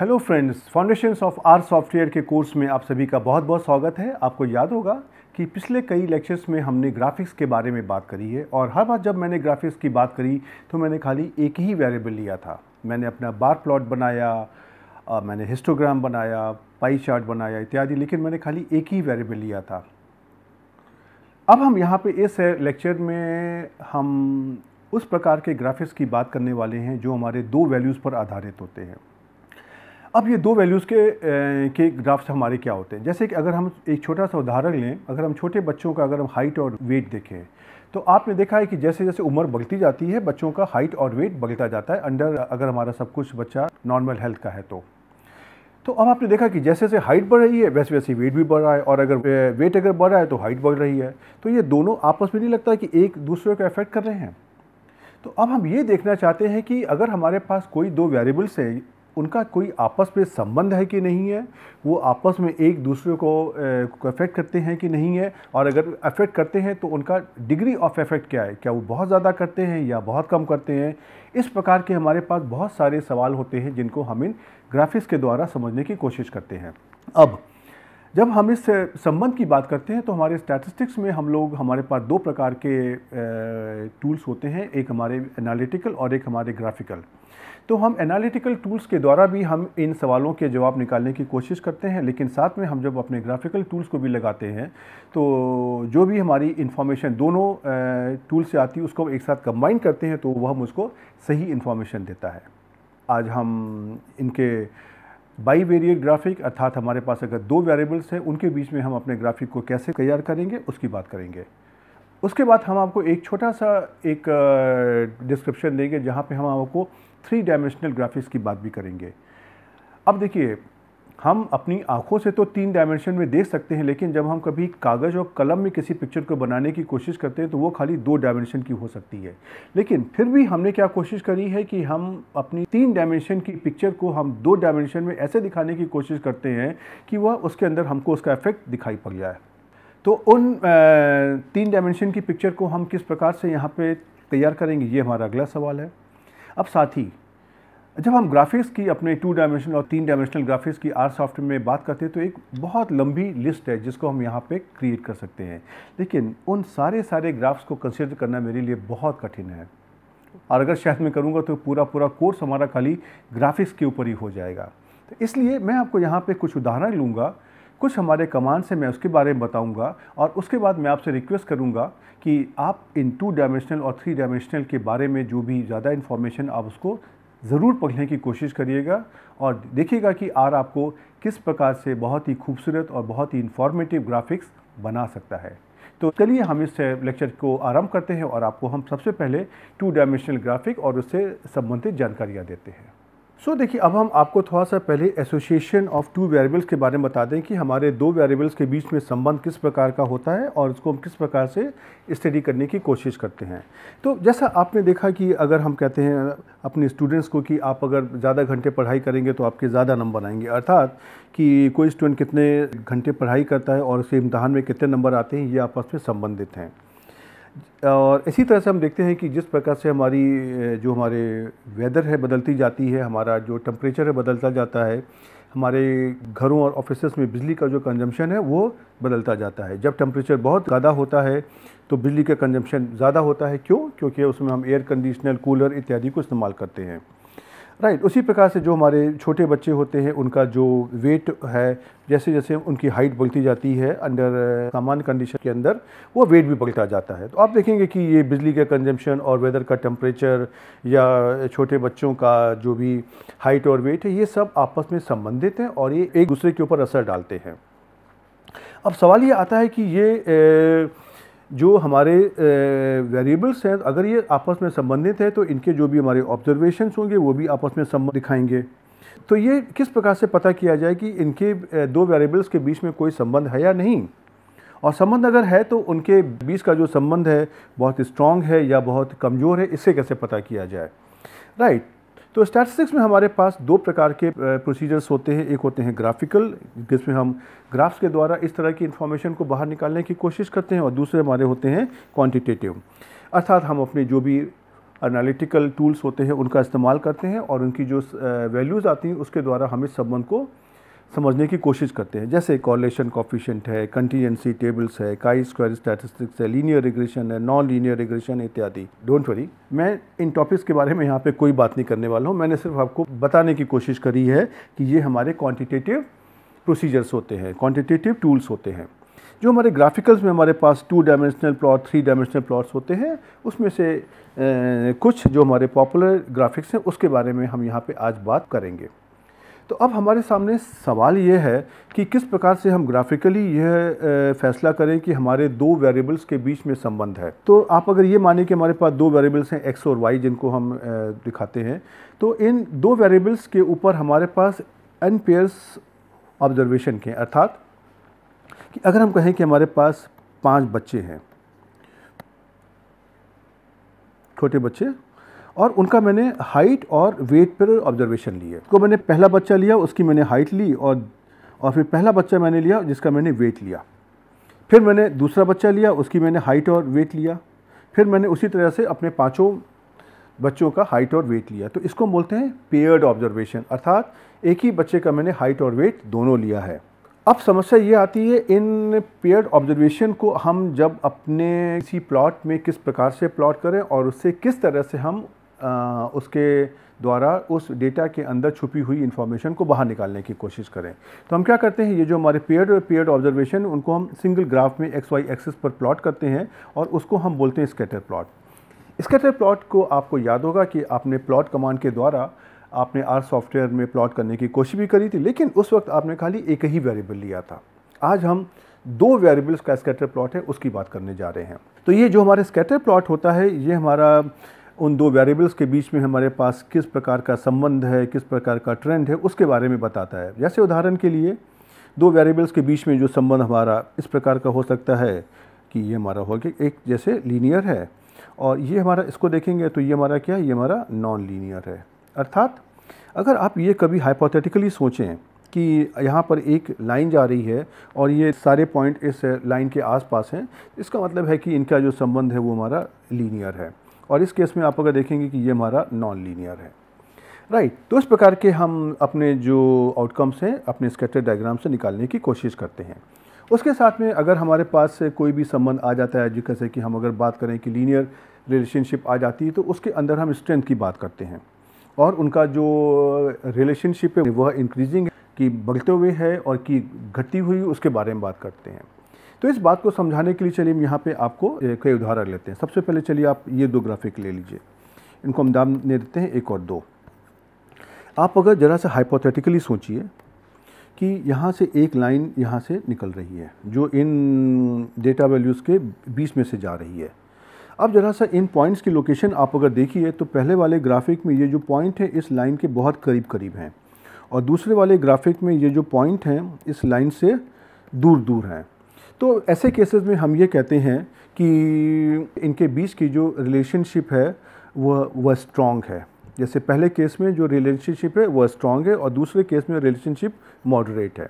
Hello friends foundations of R software के course में आप सभी का बहुत बहुत स्वागत है आपको याद होगा कि पिछले कई लेक्चर्स में हमने ग्राफिक्स के बारे में बात करी है और हर बार जब मैंने ग्राफिक्स की बात करी तो मैंने खाली एक ही वेरिएबल लिया था मैंने अपना बार प्लॉट बनाया आ, मैंने हिस्टोग्राम बनाया पाई चार्ट बनाया इत्यादि लेकिन मैंने खाली एक ही वेरिएबल लिया था अब हम यहाँ पे इस लेक्चर में हम उस प्रकार के ग्राफिक्स की बात करने वाले हैं जो हमारे दो वैल्यूज़ पर आधारित होते हैं अब ये दो वैल्यूज़ के के ग्राफ्स हमारे क्या होते हैं जैसे कि अगर हम एक छोटा सा उदाहरण लें अगर हम छोटे बच्चों का अगर हम हाइट और वेट देखें तो आपने देखा है कि जैसे जैसे उम्र बढ़ती जाती है बच्चों का हाइट और वेट बढ़ता जाता है अंडर अगर हमारा सब कुछ बच्चा नॉर्मल हेल्थ का है तो तो अब आपने देखा कि जैसे जैसे हाइट बढ़ रही है वैसे वैसे वेट भी बढ़ रहा है और अगर वेट अगर बढ़ रहा है तो हाइट बढ़ रही है तो ये दोनों आपस में नहीं लगता है कि एक दूसरे को अफेक्ट कर रहे हैं तो अब हम ये देखना चाहते हैं कि अगर हमारे पास कोई दो वेरिएबल्स हैं उनका कोई आपस में संबंध है कि नहीं है वो आपस में एक दूसरे को अफेक्ट करते हैं कि नहीं है और अगर अफेक्ट करते हैं तो उनका डिग्री ऑफ इफेक्ट क्या है क्या वो बहुत ज़्यादा करते हैं या बहुत कम करते हैं इस प्रकार के हमारे पास बहुत सारे सवाल होते हैं जिनको हम इन ग्राफिक्स के द्वारा समझने की कोशिश करते हैं अब जब हम इस संबंध की बात करते हैं तो हमारे स्टैटिस्टिक्स में हम लोग हमारे पास दो प्रकार के टूल्स होते हैं एक हमारे एनालिटिकल और एक हमारे ग्राफिकल तो हम एनालिटिकल टूल्स के द्वारा भी हम इन सवालों के जवाब निकालने की कोशिश करते हैं लेकिन साथ में हम जब अपने ग्राफिकल टूल्स को भी लगाते हैं तो जो भी हमारी इन्फॉर्मेशन दोनों टूल से आती है उसको एक साथ कंबाइन करते हैं तो वह मुझको सही इन्फॉर्मेशन देता है आज हम इनके बाई वेरियर ग्राफिक अर्थात हमारे पास अगर दो वेरिएबल्स हैं उनके बीच में हम अपने ग्राफिक को कैसे तैयार करेंगे उसकी बात करेंगे उसके बाद हम आपको एक छोटा सा एक डिस्क्रिप्शन देंगे जहाँ पे हम आपको थ्री डायमेंशनल ग्राफिक्स की बात भी करेंगे अब देखिए हम अपनी आँखों से तो तीन डायमेंशन में देख सकते हैं लेकिन जब हम कभी कागज़ और कलम में किसी पिक्चर को बनाने की कोशिश करते हैं तो वो खाली दो डायमेंशन की हो सकती है लेकिन फिर भी हमने क्या कोशिश करी है कि हम अपनी तीन डायमेंशन की पिक्चर को हम दो डायमेंशन में ऐसे दिखाने की कोशिश करते हैं कि वह उसके अंदर हमको उसका इफेक्ट दिखाई पड़ जाए तो उन तीन डायमेंशन की पिक्चर को हम किस प्रकार से यहाँ पर तैयार करेंगे ये हमारा अगला सवाल है अब साथ ही जब हम ग्राफिक्स की अपने टू डायमेंशनल और तीन डायमेंशनल ग्राफिक्स की आर सॉफ्टवेयर में बात करते हैं तो एक बहुत लंबी लिस्ट है जिसको हम यहाँ पे क्रिएट कर सकते हैं लेकिन उन सारे सारे ग्राफ्स को कंसिडर करना मेरे लिए बहुत कठिन है और अगर शायद मैं करूँगा तो पूरा पूरा कोर्स हमारा खाली ग्राफिक्स के ऊपर ही हो जाएगा तो इसलिए मैं आपको यहाँ पर कुछ उदाहरण लूँगा कुछ हमारे कमांड से मैं उसके बारे में बताऊंगा और उसके बाद मैं आपसे रिक्वेस्ट करूंगा कि आप इन टू डायमेंशनल और थ्री डायमेंशनल के बारे में जो भी ज़्यादा इन्फॉर्मेशन आप उसको ज़रूर पढ़ने की कोशिश करिएगा और देखिएगा कि आर आपको किस प्रकार से बहुत ही खूबसूरत और बहुत ही इन्फॉर्मेटिव ग्राफिक्स बना सकता है तो चलिए हम इस लेक्चर को आरंभ करते हैं और आपको हम सबसे पहले टू डायमेंशनल ग्राफिक और उससे संबंधित जानकारियाँ देते हैं सो so, देखिए अब हम आपको थोड़ा सा पहले एसोसिएशन ऑफ टू वेरिएबल्स के बारे में बता दें कि हमारे दो वेरिएबल्स के बीच में संबंध किस प्रकार का होता है और इसको हम किस प्रकार से स्टडी करने की कोशिश करते हैं तो जैसा आपने देखा कि अगर हम कहते हैं अपने स्टूडेंट्स को कि आप अगर ज़्यादा घंटे पढ़ाई करेंगे तो आपके ज़्यादा नंबर आएंगे अर्थात कि कोई स्टूडेंट कितने घंटे पढ़ाई करता है और उसके इम्तहान में कितने नंबर आते हैं ये आपस में संबंधित हैं और इसी तरह से हम देखते हैं कि जिस प्रकार से हमारी जो हमारे वेदर है बदलती जाती है हमारा जो टम्परेचर है बदलता जाता है हमारे घरों और ऑफिस में बिजली का जो कंजम्पशन है वो बदलता जाता है जब टम्परेचर बहुत ज़्यादा होता है तो बिजली का कंजम्पशन ज़्यादा होता है क्यों क्योंकि उसमें हम एयर कंडीशनर कूलर इत्यादि को इस्तेमाल करते हैं राइट उसी प्रकार से जो हमारे छोटे बच्चे होते हैं उनका जो वेट है जैसे जैसे उनकी हाइट बढ़ती जाती है अंडर सामान्य कंडीशन के अंदर वो वेट भी बढ़ता जाता है तो आप देखेंगे कि ये बिजली का कंजम्पशन और वेदर का टेम्परेचर या छोटे बच्चों का जो भी हाइट और वेट है ये सब आपस में संबंधित हैं और ये एक दूसरे के ऊपर असर डालते हैं अब सवाल ये आता है कि ये ए, जो हमारे वेरिएबल्स हैं अगर ये आपस में संबंधित है तो इनके जो भी हमारे ऑब्जर्वेशंस होंगे वो भी आपस में संबंध दिखाएंगे तो ये किस प्रकार से पता किया जाए कि इनके दो वेरिएबल्स के बीच में कोई संबंध है या नहीं और संबंध अगर है तो उनके बीच का जो संबंध है बहुत स्ट्रॉन्ग है या बहुत कमज़ोर है इससे कैसे पता किया जाए राइट right. तो स्टैटिस्टिक्स में हमारे पास दो प्रकार के प्रोसीजर्स होते हैं एक होते हैं ग्राफिकल जिसमें हम ग्राफ्स के द्वारा इस तरह की इन्फॉर्मेशन को बाहर निकालने की कोशिश करते हैं और दूसरे हमारे होते हैं क्वान्टिटेटिव अर्थात हम अपने जो भी एनालिटिकल टूल्स होते हैं उनका इस्तेमाल करते हैं और उनकी जो वैल्यूज़ आती हैं उसके द्वारा हम इस संबंध को समझने की कोशिश करते हैं जैसे कॉलेशन कॉफिशेंट है कंटीजेंसी टेबल्स है काई स्क्वायर स्टैटिस्टिक्स है लीनियर रिग्रेशन है नॉन लीनियर रिग्रेशन इत्यादि डोंट वरी मैं इन टॉपिक्स के बारे में यहाँ पे कोई बात नहीं करने वाला हूँ मैंने सिर्फ आपको बताने की कोशिश करी है कि ये हमारे क्वान्टिटेटिव प्रोसीजर्स होते हैं क्वान्टिटेटिव टूल्स होते हैं जो हमारे ग्राफिकल्स में हमारे पास two dimensional plot three dimensional plots होते हैं उसमें से ए, कुछ जो हमारे पॉपुलर ग्राफिक्स हैं उसके बारे में हम यहाँ पे आज बात करेंगे तो अब हमारे सामने सवाल ये है कि किस प्रकार से हम ग्राफिकली यह फैसला करें कि हमारे दो वेरिएबल्स के बीच में संबंध है तो आप अगर ये माने कि हमारे पास दो वेरिएबल्स हैं एक्स और वाई जिनको हम दिखाते हैं तो इन दो वेरिएबल्स के ऊपर हमारे पास एन पेयर्स ऑब्जर्वेशन के अर्थात कि अगर हम कहें कि हमारे पास पांच बच्चे हैं छोटे बच्चे और उनका मैंने हाइट और वेट पर ऑब्जर्वेशन लिए तो मैंने पहला बच्चा लिया उसकी मैंने हाइट ली और और फिर पहला बच्चा मैंने लिया जिसका मैंने वेट लिया फिर मैंने दूसरा बच्चा लिया उसकी मैंने हाइट और वेट लिया फिर मैंने उसी तरह से अपने पाँचों बच्चों का हाइट और वेट लिया तो इसको बोलते हैं पेयर्ड ऑब्जर्वेशन अर्थात एक ही बच्चे का मैंने हाइट और वेट दोनों लिया है अब समस्या ये आती है इन पेयर्ड ऑब्जर्वेशन को हम जब अपने किसी प्लॉट में किस प्रकार से प्लॉट करें और उससे किस तरह से हम उसके द्वारा उस डेटा के अंदर छुपी हुई इन्फॉर्मेशन को बाहर निकालने की कोशिश करें तो हम क्या करते हैं ये जो हमारे पेयर पेयर्ड ऑब्जर्वेशन उनको हम सिंगल ग्राफ में एक्स वाई एक्सिस पर प्लॉट करते हैं और उसको हम बोलते हैं स्केटर प्लॉट स्केटर प्लॉट को आपको याद होगा कि आपने प्लॉट कमांड के द्वारा आपने आर सॉफ्टवेयर में प्लॉट करने की कोशिश भी करी थी लेकिन उस वक्त आपने खाली एक ही वेरिएबल लिया था आज हम दो वेरिएबल्स का स्केटर प्लॉट है उसकी बात करने जा रहे हैं तो ये जो हमारे स्केटर प्लॉट होता है ये हमारा उन दो वेरिएबल्स के बीच में हमारे पास किस प्रकार का संबंध है किस प्रकार का ट्रेंड है उसके बारे में बताता है जैसे उदाहरण के लिए दो वेरिएबल्स के बीच में जो संबंध हमारा इस प्रकार का हो सकता है कि ये हमारा हो गया एक जैसे लीनियर है और ये हमारा इसको देखेंगे तो ये हमारा क्या है ये हमारा नॉन लीनियर है अर्थात अगर आप ये कभी हाइपोथेटिकली सोचें कि यहाँ पर एक लाइन जा रही है और ये सारे पॉइंट इस लाइन के आसपास हैं इसका मतलब है कि इनका जो संबंध है वो हमारा लीनियर है और इस केस में आप अगर देखेंगे कि ये हमारा नॉन लीनियर है राइट right. तो इस प्रकार के हम अपने जो आउटकम्स हैं अपने स्केटर डायग्राम से निकालने की कोशिश करते हैं उसके साथ में अगर हमारे पास कोई भी संबंध आ जाता है जैसे कि हम अगर बात करें कि लीनियर रिलेशनशिप आ जाती है तो उसके अंदर हम स्ट्रेंथ की बात करते हैं और उनका जो रिलेशनशिप है वह इंक्रीजिंग की बढ़ते हुए है और की घटती हुई उसके बारे में बात करते हैं तो इस बात को समझाने के लिए चलिए हम यहाँ पे आपको कई उदाहरण लेते हैं सबसे पहले चलिए आप ये दो ग्राफिक ले लीजिए इनको हम दाम दे देते हैं एक और दो आप अगर ज़रा सा हाइपोथेटिकली सोचिए कि यहाँ से एक लाइन यहाँ से निकल रही है जो इन डेटा वैल्यूज़ के बीच में से जा रही है अब ज़रा सा इन पॉइंट्स की लोकेशन आप अगर देखिए तो पहले वाले ग्राफिक में ये जो पॉइंट है इस लाइन के बहुत करीब करीब हैं और दूसरे वाले ग्राफिक में ये जो पॉइंट हैं इस लाइन से दूर दूर हैं तो ऐसे केसेस में हम ये कहते हैं कि इनके बीच की जो रिलेशनशिप है वह वह स्ट्रॉन्ग है जैसे पहले केस में जो रिलेशनशिप है वह स्ट्रॉन्ग है और दूसरे केस में रिलेशनशिप मॉडरेट है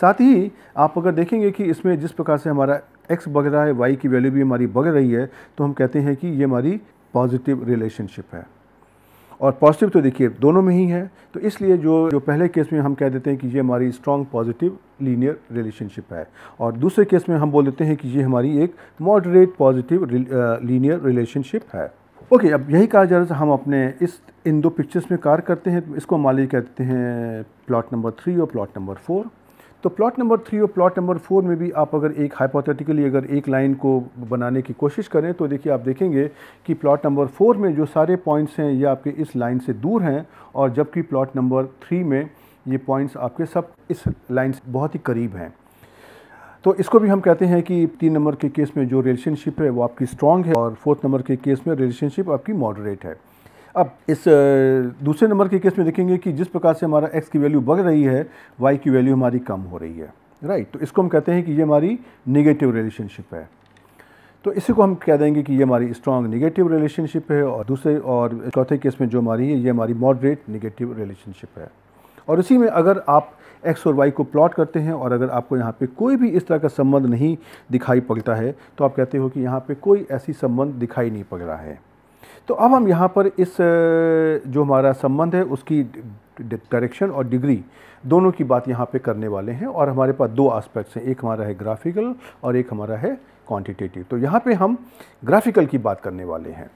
साथ ही आप अगर देखेंगे कि इसमें जिस प्रकार से हमारा एक्स बढ़ रहा है वाई की वैल्यू भी हमारी बढ़ रही है तो हम कहते हैं कि ये हमारी पॉजिटिव रिलेशनशिप है और पॉजिटिव तो देखिए दोनों में ही है तो इसलिए जो जो पहले केस में हम कह देते हैं कि ये हमारी स्ट्रॉन्ग पॉजिटिव लीनियर रिलेशनशिप है और दूसरे केस में हम बोल देते हैं कि ये हमारी एक मॉडरेट पॉजिटिव लीनियर रिलेशनशिप है ओके okay, अब यही कहा जा रहा था हम अपने इस इन दो पिक्चर्स में कार करते हैं तो इसको मान लीजिए कहते हैं प्लॉट नंबर थ्री और प्लॉट नंबर फोर तो प्लॉट नंबर थ्री और प्लॉट नंबर फोर में भी आप अगर एक हाइपोथेटिकली अगर एक लाइन को बनाने की कोशिश करें तो देखिए आप देखेंगे कि प्लॉट नंबर फोर में जो सारे पॉइंट्स हैं ये आपके इस लाइन से दूर हैं और जबकि प्लॉट नंबर थ्री में ये पॉइंट्स आपके सब इस लाइन से बहुत ही करीब हैं तो इसको भी हम कहते हैं कि तीन नंबर के केस में जो रिलेशनशिप है वो आपकी स्ट्रॉन्ग है और फोर्थ नंबर के केस में रिलेशनशिप आपकी मॉडरेट है अब इस दूसरे नंबर के केस में देखेंगे कि जिस प्रकार से हमारा एक्स की वैल्यू बढ़ रही है वाई की वैल्यू हमारी कम हो रही है राइट तो इसको हम कहते हैं कि ये हमारी नेगेटिव रिलेशनशिप है तो इसी को हम कह देंगे कि ये हमारी स्ट्रॉन्ग नेगेटिव रिलेशनशिप है और दूसरे और चौथे केस में जो हमारी है ये हमारी मॉडरेट नेगेटिव रिलेशनशिप है और इसी में अगर आप एक्स और वाई को प्लॉट करते हैं और अगर आपको यहाँ पे कोई भी इस तरह का संबंध नहीं दिखाई पड़ता है तो आप कहते हो कि यहाँ पे कोई ऐसी संबंध दिखाई नहीं पड़ रहा है तो अब हम यहाँ पर इस जो हमारा संबंध है उसकी डायरेक्शन और डिग्री दोनों की बात यहाँ पे करने वाले हैं और हमारे पास दो एस्पेक्ट्स हैं एक हमारा है ग्राफिकल और एक हमारा है क्वांटिटेटिव तो यहाँ पे हम ग्राफिकल की बात करने वाले हैं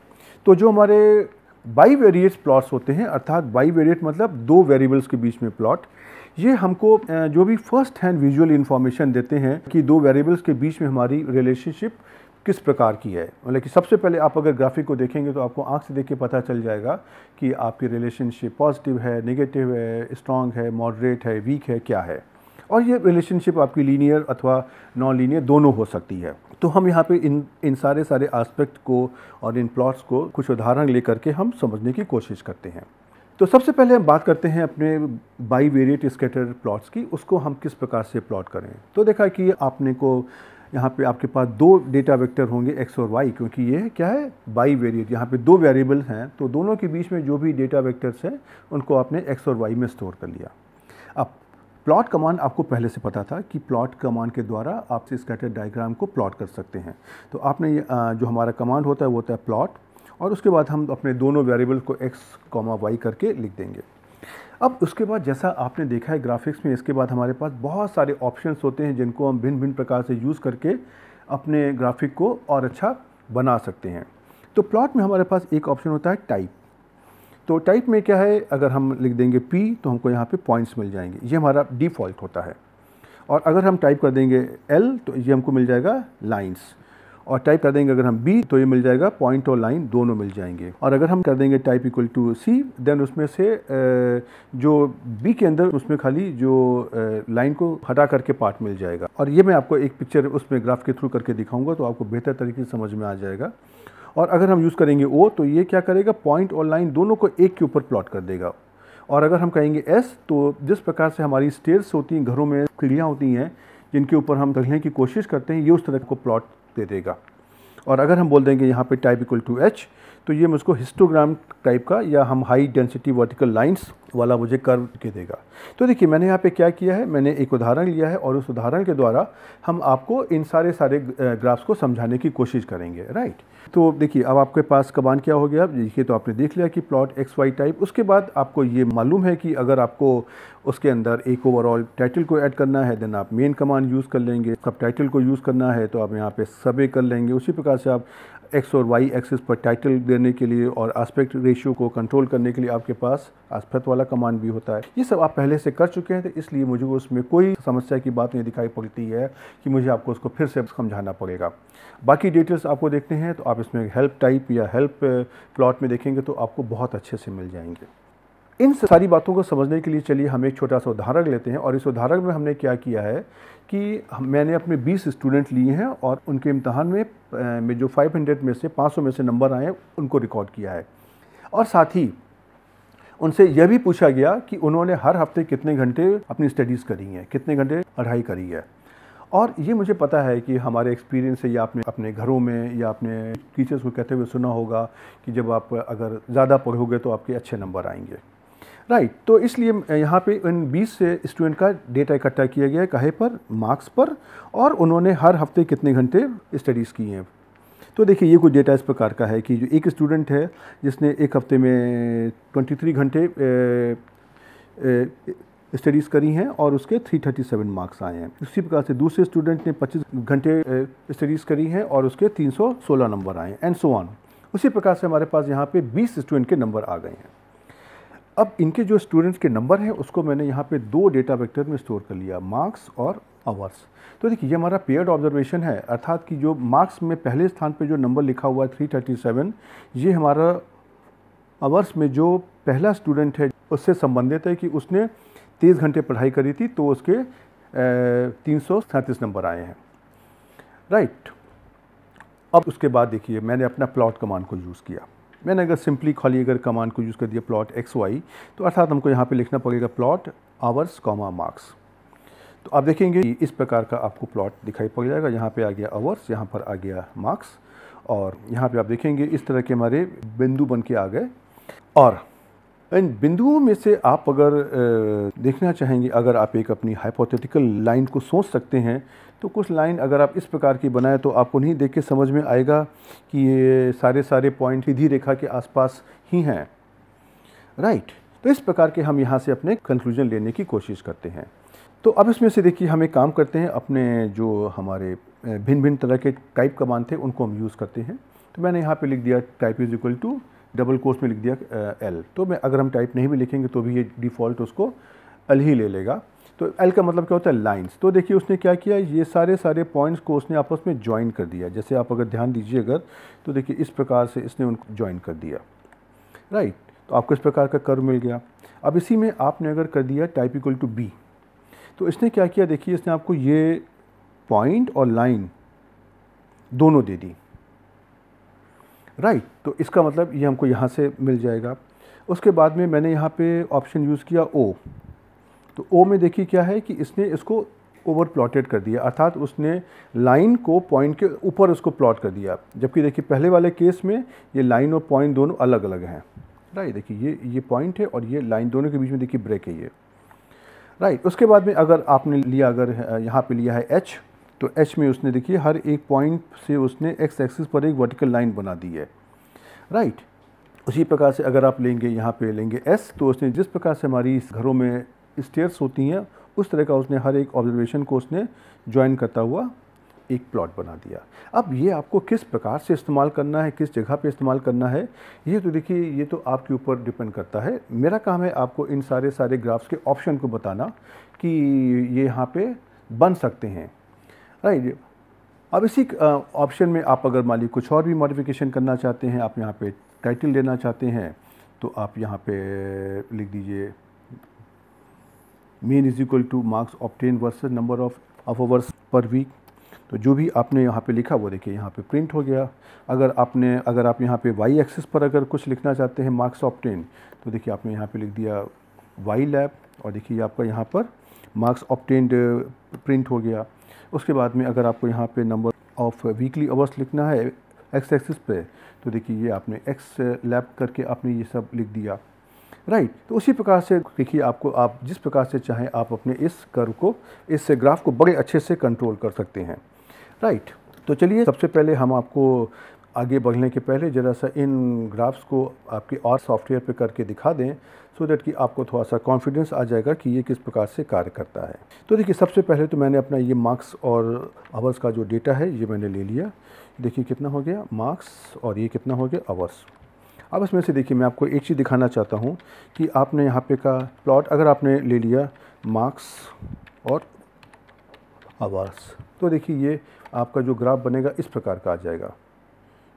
तो जो हमारे बाई वेरिएट प्लॉट्स होते हैं अर्थात बाई वेरिएट मतलब दो वेरिएबल्स के बीच में प्लॉट ये हमको जो भी फर्स्ट हैंड विजुअल इन्फॉर्मेशन देते हैं कि दो वेरिएबल्स के बीच में हमारी रिलेशनशिप किस प्रकार की है मतलब कि सबसे पहले आप अगर ग्राफिक को देखेंगे तो आपको आंख से देख के पता चल जाएगा कि आपकी रिलेशनशिप पॉजिटिव है नेगेटिव है स्ट्रॉन्ग है मॉडरेट है वीक है क्या है और ये रिलेशनशिप आपकी लीनियर अथवा नॉन लीनियर दोनों हो सकती है तो हम यहाँ पे इन इन सारे सारे एस्पेक्ट को और इन प्लॉट्स को कुछ उदाहरण लेकर के हम समझने की कोशिश करते हैं तो सबसे पहले हम बात करते हैं अपने बाई वेरिएट स्केटर प्लॉट्स की उसको हम किस प्रकार से प्लॉट करें तो देखा कि आपने को यहाँ पे आपके पास दो डेटा वेक्टर होंगे एक्स और वाई क्योंकि ये क्या है बाई वेरिएट यहाँ पे दो वेरिएबल हैं तो दोनों के बीच में जो भी डेटा वेक्टर्स हैं उनको आपने एक्स और वाई में स्टोर कर लिया अब प्लॉट कमांड आपको पहले से पता था कि प्लॉट कमांड के द्वारा आप स्कैटर डायग्राम को प्लॉट कर सकते हैं तो आपने जो हमारा कमांड होता है वो होता है प्लॉट और उसके बाद हम अपने दोनों वेरिएबल को एक्स कॉमा वाई करके लिख देंगे अब उसके बाद जैसा आपने देखा है ग्राफिक्स में इसके बाद हमारे पास बहुत सारे ऑप्शंस होते हैं जिनको हम भिन्न भिन्न प्रकार से यूज़ करके अपने ग्राफिक को और अच्छा बना सकते हैं तो प्लॉट में हमारे पास एक ऑप्शन होता है टाइप तो टाइप में क्या है अगर हम लिख देंगे पी तो हमको यहाँ पे पॉइंट्स मिल जाएंगे ये हमारा डिफ़ॉल्ट होता है और अगर हम टाइप कर देंगे एल तो ये हमको मिल जाएगा लाइन्स और टाइप कर देंगे अगर हम बी तो ये मिल जाएगा पॉइंट और लाइन दोनों मिल जाएंगे और अगर हम कर देंगे type equal to C then उसमें से जो बी के अंदर उसमें खाली जो लाइन को हटा करके पार्ट मिल जाएगा और ये मैं आपको एक पिक्चर उसमें ग्राफ के थ्रू करके दिखाऊंगा तो आपको बेहतर तरीके से समझ में आ जाएगा और अगर हम यूज़ करेंगे ओ तो ये क्या करेगा पॉइंट और लाइन दोनों को एक के ऊपर प्लॉट कर देगा और अगर हम कहेंगे एस तो जिस प्रकार से हमारी स्टेयर्स होती हैं घरों में सीढ़ियाँ होती हैं जिनके ऊपर हम चढ़ने की कोशिश करते हैं ये उस तरह को प्लॉट दे देगा और अगर हम बोल देंगे यहाँ पे टाइप इक्वल टू एच तो ये मुझको हिस्टोग्राम टाइप का या हम हाई डेंसिटी वर्टिकल लाइंस वाला मुझे कर्व के देगा तो देखिए मैंने यहाँ पे क्या किया है मैंने एक उदाहरण लिया है और उस उदाहरण के द्वारा हम आपको इन सारे सारे ग्राफ्स को समझाने की कोशिश करेंगे राइट तो देखिए अब आपके पास कमान क्या हो गया देखिए तो आपने देख लिया कि प्लॉट एक्स वाई टाइप उसके बाद आपको ये मालूम है कि अगर आपको उसके अंदर एक ओवरऑल टाइटल को ऐड करना है देन आप मेन कमान यूज़ कर लेंगे सब टाइटल को यूज़ करना है तो आप यहाँ पे सबे कर लेंगे उसी प्रकार से आप एक्स और वाई एक्सेस पर टाइटल देने के लिए और एस्पेक्ट रेशियो को कंट्रोल करने के लिए आपके पास एस्पेक्ट वाला कमांड भी होता है ये सब आप पहले से कर चुके हैं तो इसलिए मुझे उसमें कोई समस्या की बात नहीं दिखाई पड़ती है कि मुझे आपको उसको फिर से समझाना पड़ेगा बाकी डिटेल्स आपको देखते हैं तो आप इसमें हेल्प टाइप या हेल्प प्लॉट में देखेंगे तो आपको बहुत अच्छे से मिल जाएंगे इन सारी बातों को समझने के लिए चलिए हम एक छोटा सा उदाहरण लेते हैं और इस उदाहरण में हमने क्या किया है कि मैंने अपने 20 स्टूडेंट लिए हैं और उनके इम्तहान में, में जो 500 में से 500 में से नंबर आए हैं उनको रिकॉर्ड किया है और साथ ही उनसे यह भी पूछा गया कि उन्होंने हर हफ्ते कितने घंटे अपनी स्टडीज़ करी हैं कितने घंटे पढ़ाई करी है और ये मुझे पता है कि हमारे एक्सपीरियंस से या आपने अपने घरों में या अपने टीचर्स को कहते हुए सुना होगा कि जब आप अगर ज़्यादा पढ़ोगे तो आपके अच्छे नंबर आएंगे राइट right, तो इसलिए यहाँ पे इन 20 से स्टूडेंट का डेटा इकट्ठा किया गया है कहे पर मार्क्स पर और उन्होंने हर हफ्ते कितने घंटे स्टडीज़ की हैं तो देखिए ये कुछ डेटा इस प्रकार का है कि जो एक स्टूडेंट है जिसने एक हफ्ते में 23 घंटे स्टडीज़ करी हैं और उसके 337 मार्क्स आए हैं इसी प्रकार से दूसरे स्टूडेंट ने 25 घंटे स्टडीज़ करी हैं और उसके 316 नंबर आए हैं एंड सो ऑन उसी प्रकार से हमारे पास यहाँ पे 20 स्टूडेंट के नंबर आ गए हैं अब इनके जो स्टूडेंट्स के नंबर हैं उसको मैंने यहाँ पे दो डेटा वेक्टर में स्टोर कर लिया मार्क्स और आवर्स तो देखिए ये हमारा पेयर्ड ऑब्जर्वेशन है अर्थात कि जो मार्क्स में पहले स्थान पे जो नंबर लिखा हुआ है 337 ये हमारा आवर्स में जो पहला स्टूडेंट है उससे संबंधित है कि उसने तेईस घंटे पढ़ाई करी थी तो उसके तीन नंबर आए हैं राइट अब उसके बाद देखिए मैंने अपना प्लॉट कमान को यूज़ किया मैंने अगर सिंपली खाली अगर कमांड को यूज़ कर दिया प्लॉट एक्स वाई तो अर्थात हमको यहाँ पे लिखना पड़ेगा प्लॉट आवर्स कॉमा मार्क्स तो आप देखेंगे इस प्रकार का आपको प्लॉट दिखाई पड़ जाएगा यहाँ पे आ गया आवर्स यहाँ पर आ गया मार्क्स और यहाँ पे आप देखेंगे इस तरह के हमारे बिंदु बन के आ गए और इन बिंदुओं में से आप अगर देखना चाहेंगे अगर आप एक अपनी हाइपोथेटिकल लाइन को सोच सकते हैं तो कुछ लाइन अगर आप इस प्रकार की बनाएं तो आपको नहीं देख के समझ में आएगा कि ये सारे सारे पॉइंट सीधी रेखा के आसपास ही हैं राइट तो इस प्रकार के हम यहाँ से अपने कंक्लूजन लेने की कोशिश करते हैं तो अब इसमें से देखिए हम एक काम करते हैं अपने जो हमारे भिन्न भिन्न तरह के टाइप कमान थे उनको हम यूज़ करते हैं तो मैंने यहाँ पे लिख दिया type is equal to double quotes में लिख दिया एल तो मैं अगर हम टाइप नहीं भी लिखेंगे तो भी ये डिफ़ॉल्ट उसको एल ही ले लेगा तो एल का मतलब क्या होता है लाइंस तो देखिए उसने क्या किया ये सारे सारे पॉइंट्स को उसने आपस में ज्वाइन कर दिया जैसे आप अगर ध्यान दीजिए अगर तो देखिए इस प्रकार से इसने उनको ज्वाइन कर दिया राइट तो आपको इस प्रकार का कर्व मिल गया अब इसी में आपने अगर कर दिया टाइप इक्वल टू बी तो इसने क्या किया देखिए इसने आपको ये पॉइंट और लाइन दोनों दे दी राइट तो इसका मतलब ये हमको यहाँ से मिल जाएगा उसके बाद में मैंने यहाँ पे ऑप्शन यूज़ किया ओ तो ओ में देखिए क्या है कि इसने इसको ओवर प्लॉटेड कर दिया अर्थात उसने लाइन को पॉइंट के ऊपर उसको प्लॉट कर दिया जबकि देखिए पहले वाले केस में ये लाइन और पॉइंट दोनों अलग अलग हैं राइट देखिए ये ये पॉइंट है और ये लाइन दोनों के बीच में देखिए ब्रेक है ये राइट उसके बाद में अगर आपने लिया अगर यहाँ पे लिया है एच तो एच में उसने देखिए हर एक पॉइंट से उसने एक्स एक्सिस पर एक वर्टिकल लाइन बना दी है राइट उसी प्रकार से अगर आप लेंगे यहाँ पे लेंगे एस तो उसने जिस प्रकार से हमारी घरों में स्टेयर्स होती हैं उस तरह का उसने हर एक ऑब्जर्वेशन को उसने ज्वाइन करता हुआ एक प्लॉट बना दिया अब ये आपको किस प्रकार से इस्तेमाल करना है किस जगह पे इस्तेमाल करना है ये तो देखिए ये तो आपके ऊपर डिपेंड करता है मेरा काम है आपको इन सारे सारे ग्राफ्स के ऑप्शन को बताना कि ये यहाँ पे बन सकते हैं राइट अब इसी ऑप्शन में आप अगर मान लीजिए कुछ और भी मॉडिफिकेशन करना चाहते हैं आप यहाँ पे टाइटल देना चाहते हैं तो आप यहाँ पे लिख दीजिए main is equal to marks obtained versus number of of hours per week तो जो भी आपने यहाँ पे लिखा वो देखिए यहाँ पे प्रिंट हो गया अगर आपने अगर आप यहाँ पे वाई एक्सिस पर अगर कुछ लिखना चाहते हैं मार्क्स ऑप्टेन तो देखिए आपने यहाँ पे लिख दिया वाई लैब और देखिए आपका यहाँ पर मार्क्स ऑप्टेंड प्रिंट हो गया उसके बाद में अगर आपको यहाँ पे नंबर ऑफ वीकली आवर्स लिखना है एक्स एक्सिस पे तो देखिए ये आपने एक्स लैप uh, करके आपने ये सब लिख दिया राइट right. तो उसी प्रकार से देखिए आपको आप जिस प्रकार से चाहें आप अपने इस कर्व को इस ग्राफ को बड़े अच्छे से कंट्रोल कर सकते हैं राइट right. तो चलिए सबसे पहले हम आपको आगे बढ़ने के पहले ज़रा सा इन ग्राफ्स को आपके और सॉफ्टवेयर पे करके दिखा दें सो so दैट कि आपको थोड़ा सा कॉन्फिडेंस आ जाएगा कि ये किस प्रकार से कार्य करता है तो देखिए सबसे पहले तो मैंने अपना ये मार्क्स और आवर्स का जो डेटा है ये मैंने ले लिया देखिए कितना हो गया मार्क्स और ये कितना हो गया आवर्स अब इसमें से देखिए मैं आपको एक चीज़ दिखाना चाहता हूँ कि आपने यहाँ पे का प्लॉट अगर आपने ले लिया मार्क्स और आवास तो देखिए ये आपका जो ग्राफ बनेगा इस प्रकार का आ जाएगा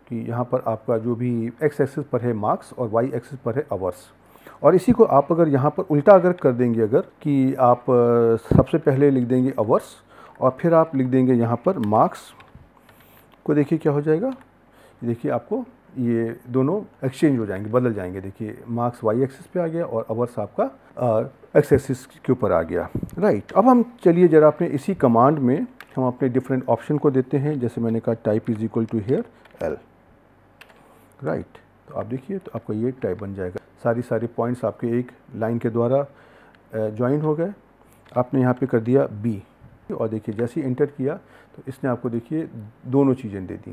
कि यहाँ पर आपका जो भी एक्स एक्सिस पर है मार्क्स और वाई एक्सिस पर है आवर्स और इसी को आप अगर यहाँ पर उल्टा अगर कर देंगे अगर कि आप सबसे पहले लिख देंगे आवर्स और फिर आप लिख देंगे यहाँ पर मार्क्स को देखिए क्या हो जाएगा देखिए आपको ये दोनों एक्सचेंज हो जाएंगे बदल जाएंगे देखिए मार्क्स वाई एक्सिस पे आ गया और अवर्स आपका एक्स एक्सिस के ऊपर आ गया राइट अब हम चलिए ज़रा अपने इसी कमांड में हम अपने डिफरेंट ऑप्शन को देते हैं जैसे मैंने कहा type is equal to here L right right. तो आप देखिए तो आपका ये टाइप बन जाएगा सारी सारी पॉइंट्स आपके एक लाइन के द्वारा ज्वाइन हो गए आपने यहाँ पे कर दिया बी और देखिए जैसे ही इंटर किया तो इसने आपको देखिए दोनों चीज़ें दे दी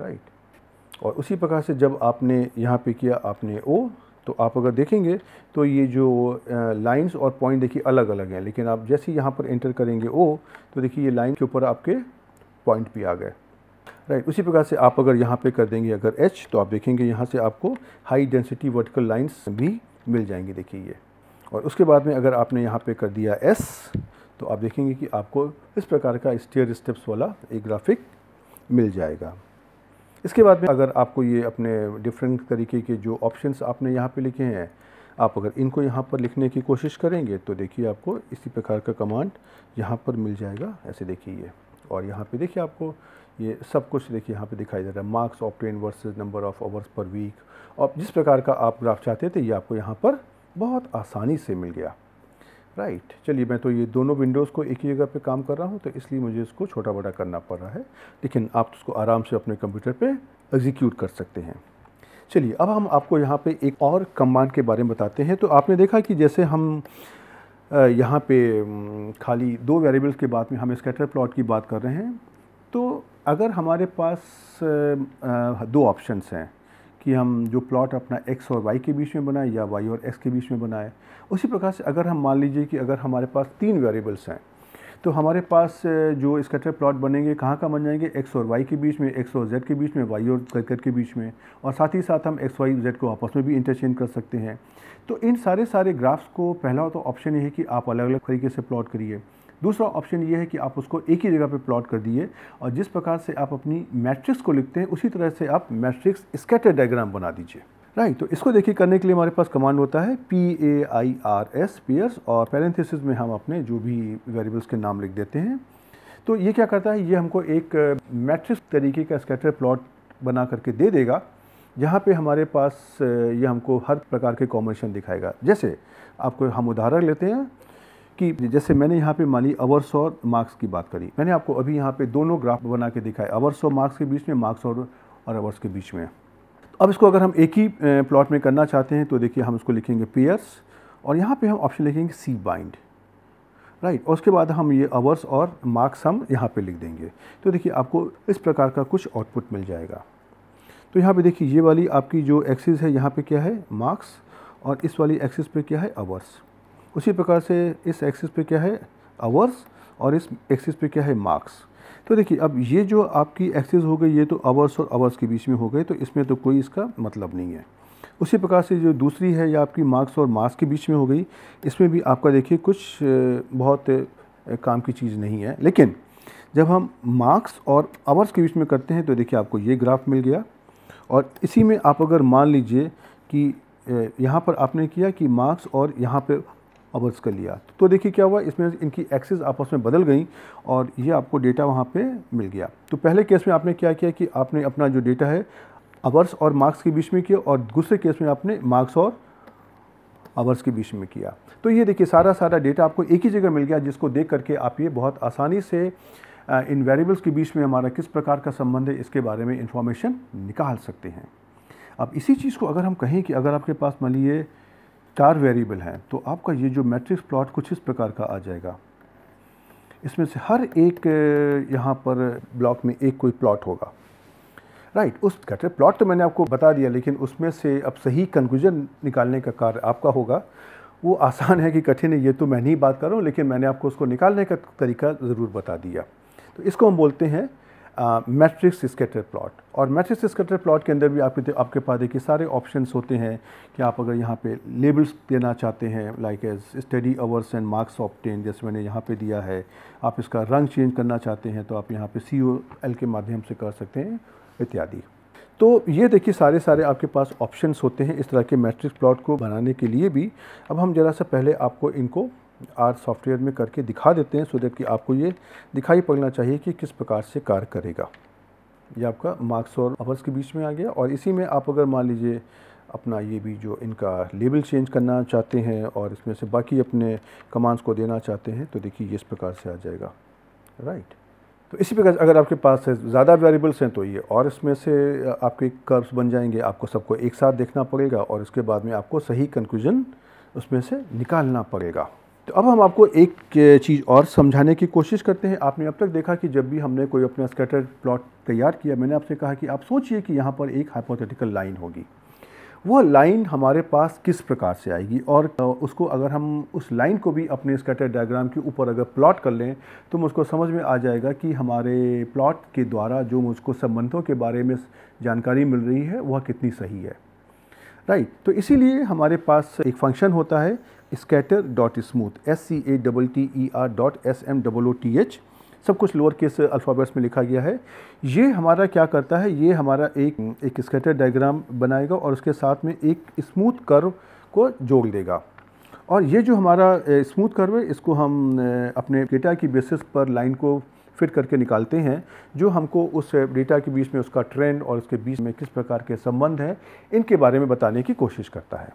राइट और उसी प्रकार से जब आपने यहाँ पे किया आपने ओ तो आप अगर देखेंगे तो ये जो लाइंस और पॉइंट देखिए अलग अलग हैं लेकिन आप जैसे ही यहाँ पर इंटर करेंगे ओ तो देखिए ये लाइन के ऊपर आपके पॉइंट भी आ गए राइट उसी प्रकार से आप अगर यहाँ पे कर देंगे अगर एच तो आप देखेंगे यहाँ से आपको हाई डेंसिटी वर्टिकल लाइन्स भी मिल जाएंगी देखिए ये और उसके बाद में अगर आपने यहाँ पे कर दिया एस तो आप देखेंगे कि आपको इस प्रकार का स्टेयर स्टेप्स वाला एक ग्राफिक मिल जाएगा इसके बाद में अगर आपको ये अपने डिफरेंट तरीके के जो ऑप्शन आपने यहाँ पर लिखे हैं आप अगर इनको यहाँ पर लिखने की कोशिश करेंगे तो देखिए आपको इसी प्रकार का कमांड यहाँ पर मिल जाएगा ऐसे देखिए और यहाँ पे देखिए आपको ये सब कुछ देखिए यहाँ पे दिखाई दे रहा है marks obtained versus number of hours per week और जिस प्रकार का आप ग्राफ चाहते थे ये आपको यहाँ पर बहुत आसानी से मिल गया राइट right. चलिए मैं तो ये दोनों विंडोज़ को एक ही जगह पे काम कर रहा हूँ तो इसलिए मुझे इसको छोटा बड़ा करना पड़ रहा है लेकिन आप तो उसको आराम से अपने कंप्यूटर पे एग्जीक्यूट कर सकते हैं चलिए अब हम आपको यहाँ पे एक और कमांड के बारे में बताते हैं तो आपने देखा कि जैसे हम यहाँ पे खाली दो वेरिएबल्स के बाद में हम स्कैटर प्लॉट की बात कर रहे हैं तो अगर हमारे पास दो ऑप्शंस हैं कि हम जो प्लॉट अपना एक्स और वाई के बीच में बनाए या वाई और एक्स के बीच में बनाए उसी प्रकार से अगर हम मान लीजिए कि अगर हमारे पास तीन वेरिएबल्स हैं तो हमारे पास जो स्कैटर प्लॉट बनेंगे कहाँ कहाँ बन जाएंगे एक्स और वाई के बीच में एक्स और जेड के बीच में वाई और जेड के बीच में और साथ ही साथ हम एक्स वाई जेड को आपस में भी इंटरचेंज कर सकते हैं तो इन सारे सारे ग्राफ्स को पहला तो ऑप्शन ये है कि आप अलग अलग तरीके से प्लॉट करिए दूसरा ऑप्शन ये है कि आप उसको एक ही जगह पे प्लॉट कर दिए और जिस प्रकार से आप अपनी मैट्रिक्स को लिखते हैं उसी तरह से आप मैट्रिक्स स्कैटर डायग्राम बना दीजिए राइट तो इसको देखिए करने के लिए हमारे पास कमांड होता है P A I R S S और पैरेंथिस में हम अपने जो भी वेरिएबल्स के नाम लिख देते हैं तो ये क्या करता है ये हमको एक मैट्रिक्स uh, तरीके का स्केटर प्लॉट बना करके दे देगा जहाँ पे हमारे पास uh, ये हमको हर प्रकार के कॉम्बिनेशन दिखाएगा जैसे आपको हम उदाहरण लेते हैं कि जैसे मैंने यहाँ पे मानी अवर्स और मार्क्स की बात करी मैंने आपको अभी यहाँ पे दोनों ग्राफ बना के दिखाए अवर्स और मार्क्स के बीच में मार्क्स और और अवर्स के बीच में अब इसको अगर हम एक ही प्लॉट में करना चाहते हैं तो देखिए हम इसको लिखेंगे पेयर्स और यहाँ पे हम ऑप्शन लिखेंगे सी बाइंड राइट और उसके बाद हम ये अवर्स और मार्क्स हम यहाँ पे लिख देंगे तो देखिए आपको इस प्रकार का कुछ आउटपुट मिल जाएगा तो यहाँ पे देखिए ये वाली आपकी जो एक्सिस है यहाँ पे क्या है मार्क्स और इस वाली एक्सिस पे क्या है अवर्स उसी प्रकार से इस एक्सिस पे क्या है आवर्स और इस एक्सिस पे क्या है मार्क्स तो देखिए अब ये जो आपकी एक्सिस हो गई ये तो आवर्स और आवर्स के बीच में हो गए तो इसमें तो कोई इसका मतलब नहीं है उसी प्रकार से जो दूसरी है या आपकी मार्क्स और मार्क्स के बीच में हो गई इसमें भी आपका देखिए कुछ बहुत काम की चीज़ नहीं है लेकिन जब हम मार्क्स और आवर्स के बीच में करते हैं तो देखिए आपको ये ग्राफ मिल गया और इसी में आप अगर मान लीजिए कि यहाँ पर आपने किया कि मार्क्स और यहाँ पे अवर्स कर लिया तो देखिए क्या हुआ इसमें इनकी एक्सेस आपस में बदल गई और ये आपको डेटा वहाँ पे मिल गया तो पहले केस में आपने क्या किया कि आपने अपना जो डेटा है अवर्स और मार्क्स के बीच में किया और दूसरे केस में आपने मार्क्स और आवर्स के बीच में किया तो ये देखिए सारा सारा डेटा आपको एक ही जगह मिल गया जिसको देख करके आप ये बहुत आसानी से इन वेरिएबल्स के बीच में हमारा किस प्रकार का संबंध है इसके बारे में इंफॉर्मेशन निकाल सकते हैं अब इसी चीज़ को अगर हम कहें कि अगर आपके पास मान लीजिए चार वेरिएबल हैं तो आपका ये जो मैट्रिक्स प्लॉट कुछ इस प्रकार का आ जाएगा इसमें से हर एक यहाँ पर ब्लॉक में एक कोई प्लॉट होगा राइट right, उस कहते प्लॉट तो मैंने आपको बता दिया लेकिन उसमें से अब सही कंक्लूजन निकालने का कार्य आपका होगा वो आसान है कि कठिन है ये तो मैं नहीं बात कर रहा हूँ लेकिन मैंने आपको उसको निकालने का तरीका ज़रूर बता दिया तो इसको हम बोलते हैं मैट्रिक्स स्केटर प्लॉट और मैट्रिक्स स्केटर प्लॉट के अंदर भी आपके आपके पास देखिए सारे ऑप्शंस होते हैं कि आप अगर यहाँ पे लेबल्स देना चाहते हैं like as study hours and marks obtained जैसे मैंने यहाँ पे दिया है आप इसका रंग चेंज करना चाहते हैं तो आप यहाँ पे सी एल के माध्यम से कर सकते हैं इत्यादि तो ये देखिए सारे सारे आपके पास ऑप्शंस होते हैं इस तरह के मैट्रिक्स प्लॉट को बनाने के लिए भी अब हम ज़रा सा पहले आपको इनको आर सॉफ्टवेयर में करके दिखा देते हैं सो देट कि आपको ये दिखाई पड़ना चाहिए कि किस प्रकार से कार्य करेगा ये आपका मार्क्स और अवर्स के बीच में आ गया और इसी में आप अगर मान लीजिए अपना ये भी जो इनका लेबल चेंज करना चाहते हैं और इसमें से बाकी अपने कमांड्स को देना चाहते हैं तो देखिए ये इस प्रकार से आ जाएगा राइट तो इसी प्रकार अगर आपके पास है ज़्यादा वेरिएबल्स हैं तो ये और इसमें से आपके कर्व्स बन जाएंगे आपको सबको एक साथ देखना पड़ेगा और इसके बाद में आपको सही कंक्लूजन उसमें से निकालना पड़ेगा तो अब हम आपको एक चीज़ और समझाने की कोशिश करते हैं आपने अब तक देखा कि जब भी हमने कोई अपना स्कैटर प्लॉट तैयार किया मैंने आपसे कहा कि आप सोचिए कि यहाँ पर एक हाइपोथेटिकल लाइन होगी वह लाइन हमारे पास किस प्रकार से आएगी और उसको अगर हम उस लाइन को भी अपने स्कैटर डायग्राम के ऊपर अगर प्लॉट कर लें तो मुझको समझ में आ जाएगा कि हमारे प्लॉट के द्वारा जो मुझको संबंधों के बारे में जानकारी मिल रही है वह कितनी सही है राइट right. तो इसीलिए हमारे पास एक फंक्शन होता है scatter dot smooth S C A double T E R dot S M double O T H सब कुछ लोअर केस अल्फ़ाबेट्स में लिखा गया है ये हमारा क्या करता है ये हमारा एक एक स्केटर डायग्राम बनाएगा और उसके साथ में एक स्मूथ कर्व को जोड़ देगा और ये जो हमारा स्मूथ कर्व है इसको हम अपने डेटा की बेसिस पर लाइन को फिट करके निकालते हैं जो हमको उस डेटा के बीच में उसका ट्रेंड और उसके बीच में किस प्रकार के संबंध हैं इनके बारे में बताने की कोशिश करता है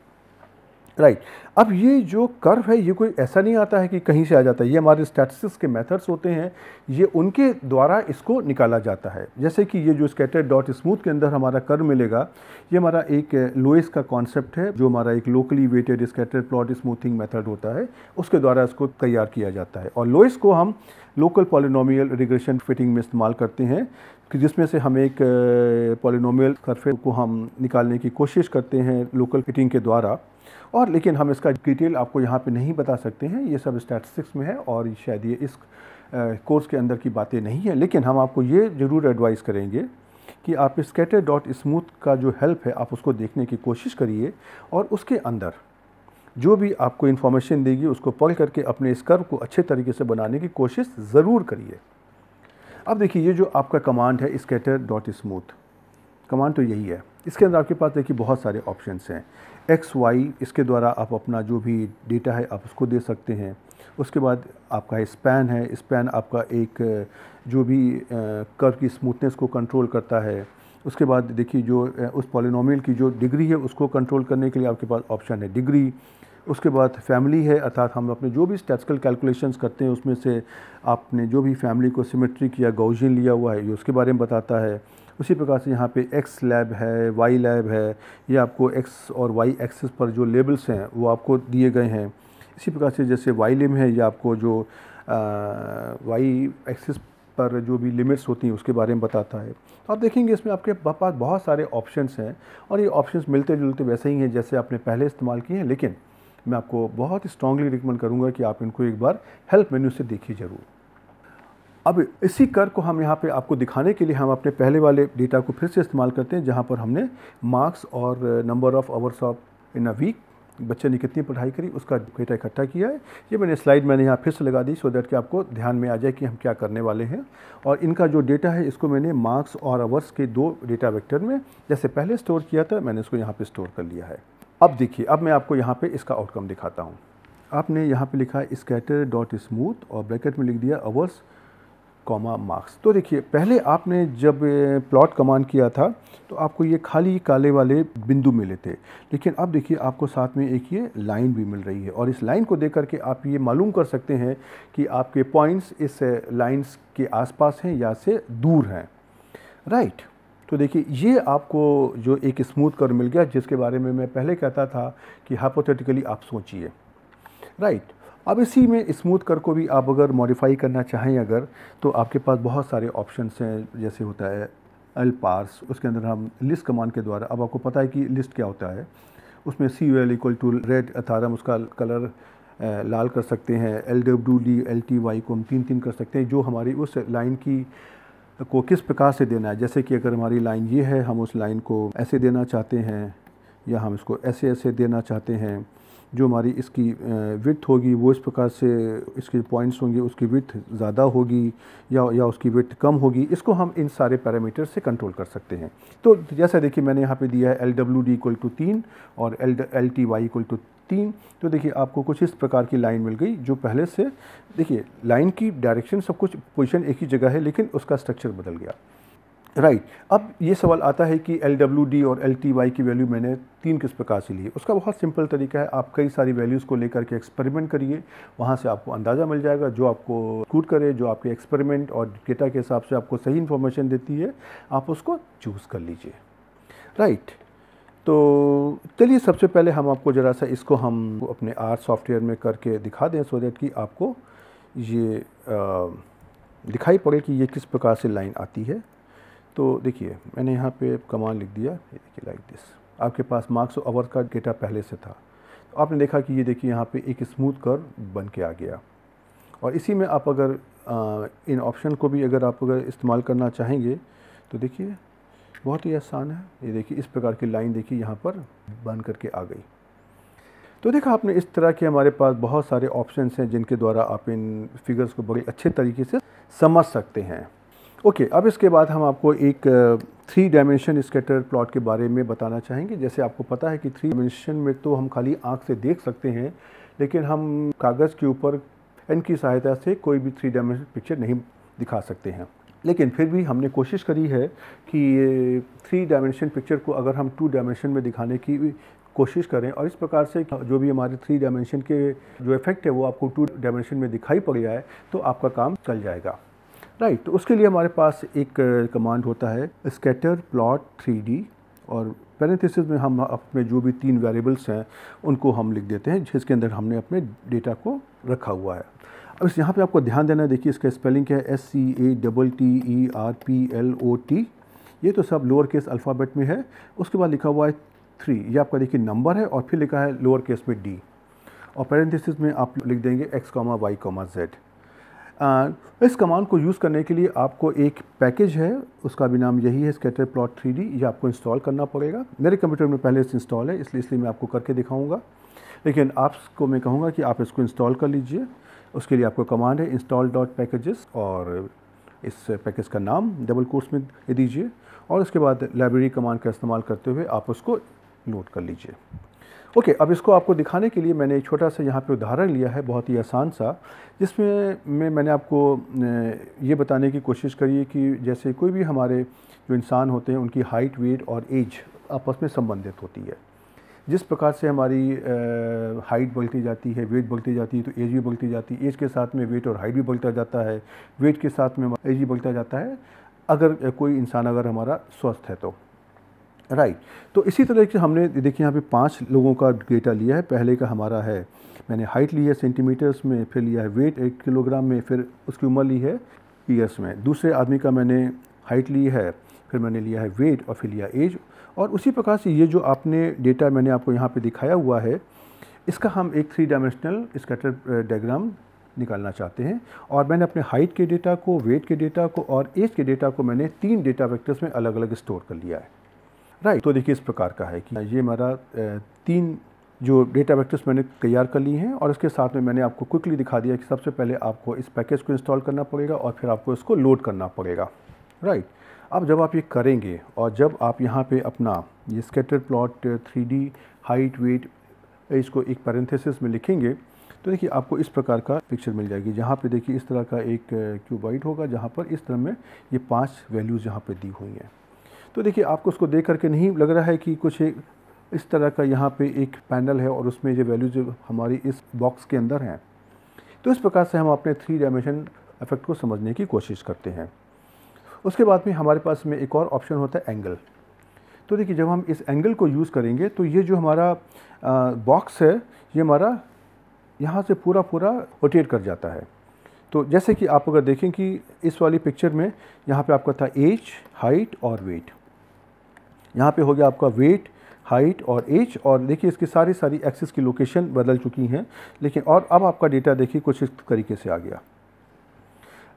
राइट अब ये जो कर्व है ये कोई ऐसा नहीं आता है कि कहीं से आ जाता है ये हमारे स्टैटिस्टिक्स के मेथड्स होते हैं ये उनके द्वारा इसको निकाला जाता है जैसे कि ये जो स्केटर डॉट स्मूथ के अंदर हमारा कर्व मिलेगा ये हमारा एक लोएस uh, का कॉन्सेप्ट है जो हमारा एक locally weighted scatter plot smoothing method होता है उसके द्वारा इसको तैयार किया जाता है और लोएस को हम लोकल पॉलिनोमियल रिग्रेशन फिटिंग में इस्तेमाल करते हैं कि जिसमें से हम एक पॉलिनोमियल सरफेस को हम निकालने की कोशिश करते हैं लोकल फिटिंग के द्वारा और लेकिन हम इसका डिटेल आपको यहाँ पे नहीं बता सकते हैं ये सब स्टैटिस्टिक्स में है और शायद ये इस कोर्स के अंदर की बातें नहीं है लेकिन हम आपको ये ज़रूर एडवाइस करेंगे कि आप स्केटर डॉट स्मूथ का जो हेल्प है आप उसको देखने की कोशिश करिए और उसके अंदर जो भी आपको इन्फॉर्मेशन देगी उसको पढ़ करके अपने इस कर्व को अच्छे तरीके से बनाने की कोशिश ज़रूर करिए अब देखिए ये जो आपका कमांड है स्केटर डॉट स्मूथ कमांड तो यही है इसके अंदर आपके पास देखिए बहुत सारे ऑप्शंस हैं एक्स वाई इसके द्वारा आप अपना जो भी डेटा है आप उसको दे सकते हैं उसके बाद आपका स्पैन है स्पैन आपका एक जो भी कर्व की स्मूथनेस को कंट्रोल करता है उसके बाद देखिए जो उस पॉलिनोमियल की जो डिग्री है उसको कंट्रोल करने के लिए आपके पास ऑप्शन है डिग्री उसके बाद फैमिली है अर्थात हम अपने जो भी स्टैटिकल कैलकुलेशंस करते हैं उसमें से आपने जो भी फैमिली को सिमेट्रिक या गौजिन लिया हुआ है ये उसके बारे में बताता है उसी प्रकार से यहाँ पे एक्स लैब है वाई लैब है ये आपको एक्स और वाई एक्सेस पर जो लेबल्स हैं वो आपको दिए गए हैं इसी प्रकार से जैसे वाई लिम है ये आपको जो आ, वाई एक्सेस पर जो भी लिमिट्स होती हैं उसके बारे में बताता है तो आप देखेंगे इसमें आपके पास बहुत सारे ऑप्शंस हैं और ये ऑप्शंस मिलते जुलते वैसे ही हैं जैसे आपने पहले इस्तेमाल किए हैं लेकिन मैं आपको बहुत स्ट्रांगली रिकमेंड करूँगा कि आप इनको एक बार हेल्प मेन्यू से देखिए ज़रूर अब इसी कर को हम यहाँ पे आपको दिखाने के लिए हम अपने पहले वाले डेटा को फिर से इस्तेमाल करते हैं जहाँ पर हमने मार्क्स और number of hours of in a week बच्चे ने कितनी पढ़ाई करी उसका डेटा इकट्ठा किया है ये मैंने स्लाइड मैंने यहाँ फिर से लगा दी सो so दैट कि आपको ध्यान में आ जाए कि हम क्या करने वाले हैं और इनका जो डेटा है इसको मैंने मार्क्स और आवर्स के दो डेटा वेक्टर में जैसे पहले स्टोर किया था मैंने इसको यहाँ पर स्टोर कर लिया है अब देखिए अब मैं आपको यहाँ पे इसका आउटकम दिखाता हूँ आपने यहाँ पे लिखा है स्कैटर डॉट स्मूथ और ब्रैकेट में लिख दिया अवर्स कॉमा मार्क्स तो देखिए पहले आपने जब प्लॉट कमांड किया था तो आपको ये खाली काले वाले बिंदु मिले थे लेकिन अब देखिए आपको साथ में एक ये लाइन भी मिल रही है और इस लाइन को देख करके आप ये मालूम कर सकते हैं कि आपके पॉइंट्स इस लाइंस के आसपास हैं या से दूर हैं राइट right. तो देखिए ये आपको जो एक स्मूथ कर मिल गया जिसके बारे में मैं पहले कहता था कि हाइपोथेटिकली आप सोचिए राइट अब इसी में स्मूथ कर को भी आप अगर मॉडिफाई करना चाहें अगर तो आपके पास बहुत सारे ऑप्शंस हैं जैसे होता है एल पार्स उसके अंदर हम लिस्ट कमांड के द्वारा अब आपको पता है कि लिस्ट क्या होता है उसमें C L equal to red अथार हम उसका कलर लाल कर सकते हैं L W D L T Y को हम तीन तीन कर सकते हैं जो हमारी उस लाइन की को किस प्रकार से देना है जैसे कि अगर हमारी लाइन ये है हम उस लाइन को ऐसे देना चाहते हैं या हम इसको ऐसे ऐसे देना चाहते हैं जो हमारी इसकी विथ होगी वो इस प्रकार से इसके पॉइंट्स होंगे उसकी विथ ज़्यादा होगी या या उसकी विथ कम होगी इसको हम इन सारे पैरामीटर से कंट्रोल कर सकते हैं तो जैसा देखिए मैंने यहाँ पे दिया है L W D equal to तीन और L L T Y equal to तीन तो देखिए आपको कुछ इस प्रकार की लाइन मिल गई जो पहले से देखिए लाइन की डायरेक्शन सब कुछ पोजिशन एक ही जगह है लेकिन उसका स्ट्रक्चर बदल गया राइट right. अब ये सवाल आता है कि एल डब्ल्यू डी और एल टी वाई की वैल्यू मैंने तीन किस प्रकार से ली है उसका बहुत सिंपल तरीका है आप कई सारी वैल्यूज़ को लेकर के एक्सपेरिमेंट करिए वहाँ से आपको अंदाज़ा मिल जाएगा जो आपको कूट करे जो आपके एक्सपेरिमेंट और डेटा के हिसाब से आपको सही इन्फॉर्मेशन देती है आप उसको चूज़ कर लीजिए राइट right. तो चलिए सबसे पहले हम आपको ज़रा सा इसको हम अपने आर सॉफ्टवेयर में करके दिखा दें सो देट कि आपको ये दिखाई पड़े कि ये किस प्रकार से लाइन आती है तो देखिए मैंने यहाँ पे कमान लिख दिया देखिए लाइक दिस आपके पास मार्क्स अवर का डेटा पहले से था तो आपने देखा कि ये देखिए यहाँ पे एक स्मूथ कर बन के आ गया और इसी में आप अगर आ, इन ऑप्शन को भी अगर आप अगर इस्तेमाल करना चाहेंगे तो देखिए बहुत ही आसान है ये देखिए इस प्रकार की लाइन देखिए यहाँ पर बन करके आ गई तो देखा आपने इस तरह के हमारे पास बहुत सारे ऑप्शन हैं जिनके द्वारा आप इन फिगर्स को बड़े अच्छे तरीके से समझ सकते हैं ओके अब इसके बाद हम आपको एक थ्री डायमेंशन स्केटर प्लॉट के बारे में बताना चाहेंगे जैसे आपको पता है कि थ्री डायमेंशन में तो हम खाली आँख से देख सकते हैं लेकिन हम कागज़ के ऊपर इनकी सहायता से कोई भी थ्री डायमेंशन पिक्चर नहीं दिखा सकते हैं लेकिन फिर भी हमने कोशिश करी है कि ये थ्री डायमेंशन पिक्चर को अगर हम टू डायमेंशन में दिखाने की कोशिश करें और इस प्रकार से जो भी हमारे थ्री डायमेंशन के जो इफेक्ट है वो आपको टू डायमेंशन में दिखाई पड़ जाए तो आपका काम चल जाएगा राइट right, तो उसके लिए हमारे पास एक कमांड होता है स्केटर प्लॉट थ्री और पैरेंथिसिस में हम अपने जो भी तीन वेरिएबल्स हैं उनको हम लिख देते हैं जिसके अंदर हमने अपने डेटा को रखा हुआ है अब इस यहाँ पे आपको ध्यान देना है देखिए इसका स्पेलिंग क्या है S C A double T E R P L O T ये तो सब लोअर केस अल्फ़ाबेट में है उसके बाद लिखा हुआ है थ्री ये आपका देखिए नंबर है और फिर लिखा है लोअर केस में डी और पेरेंथिस में आप लिख देंगे X comma Y comma Z इस कमांड को यूज़ करने के लिए आपको एक पैकेज है उसका भी नाम यही है स्केटर प्लॉट थ्री डी ये आपको इंस्टॉल करना पड़ेगा मेरे कंप्यूटर में पहले से इंस्टॉल है इसलिए इसलिए मैं आपको करके दिखाऊंगा लेकिन आपको मैं कहूँगा कि आप इसको इंस्टॉल कर लीजिए उसके लिए आपको कमांड है इंस्टॉल डॉट पैकेजेस और इस पैकेज का नाम डबल कोर्स में दे दीजिए और उसके बाद लाइब्रेरी कमांड का इस्तेमाल करते हुए आप उसको नोट कर लीजिए ओके okay, अब इसको आपको दिखाने के लिए मैंने एक छोटा सा यहाँ पे उदाहरण लिया है बहुत ही आसान सा जिसमें में मैंने आपको ये बताने की कोशिश करी है कि जैसे कोई भी हमारे जो इंसान होते हैं उनकी हाइट वेट और एज आपस में संबंधित होती है जिस प्रकार से हमारी हाइट बढ़ती जाती है वेट बढ़ती जाती है तो एज भी बढ़ती जाती है एज के साथ में वेट और हाइट भी बढ़ता जाता है वेट के साथ में एज भी बढ़ता जाता है अगर कोई इंसान अगर हमारा स्वस्थ है तो राइट right. तो इसी तरह से हमने देखिए यहाँ पे पांच लोगों का डेटा लिया है पहले का हमारा है मैंने हाइट ली है सेंटीमीटर्स में फिर लिया है वेट एक किलोग्राम में फिर उसकी उम्र ली है ईयर्स में दूसरे आदमी का मैंने हाइट ली है फिर मैंने लिया है वेट और फिर लिया एज और उसी प्रकार से ये जो आपने डेटा मैंने आपको यहाँ पे दिखाया हुआ है इसका हम एक थ्री डायमेंशनल स्कैटर डायग्राम निकालना चाहते हैं और मैंने अपने हाइट के डेटा को वेट के डेटा को और एज के डेटा को मैंने तीन डेटा वैक्टर्स में अलग अलग स्टोर कर लिया है राइट तो देखिए इस प्रकार का है कि ये हमारा uh, तीन जो डेटा वेक्टर्स मैंने तैयार कर ली हैं और इसके साथ में मैंने आपको क्विकली दिखा दिया कि सबसे पहले आपको इस पैकेज को इंस्टॉल करना पड़ेगा और फिर आपको इसको लोड करना पड़ेगा राइट अब जब आप ये करेंगे और जब आप यहाँ पे अपना ये scatter plot three height weight इसको एक पैरेंथेसिस में लिखेंगे तो देखिए आपको इस प्रकार का पिक्चर मिल जाएगी जहाँ पे देखिए इस तरह का एक क्यूबाइट uh, होगा जहाँ पर इस तरह में ये पांच वैल्यूज़ यहाँ पे दी हुई हैं तो देखिए आपको उसको देख करके नहीं लग रहा है कि कुछ एक इस तरह का यहाँ पे एक पैनल है और उसमें ये वैल्यूज हमारी इस बॉक्स के अंदर हैं तो इस प्रकार से हम अपने थ्री डायमेंशन इफेक्ट को समझने की कोशिश करते हैं उसके बाद में हमारे पास में एक और ऑप्शन होता है एंगल तो देखिए जब हम इस एंगल को यूज़ करेंगे तो ये जो हमारा बॉक्स है ये हमारा यहाँ से पूरा पूरा रोटेट कर जाता है तो जैसे कि आप अगर देखें कि इस वाली पिक्चर में यहाँ पे आपका था एज हाइट और वेट यहाँ पे हो गया आपका वेट हाइट और एज और देखिए इसकी सारी सारी एक्सिस की लोकेशन बदल चुकी हैं लेकिन और अब आपका डेटा देखिए कुछ इस तरीके से आ गया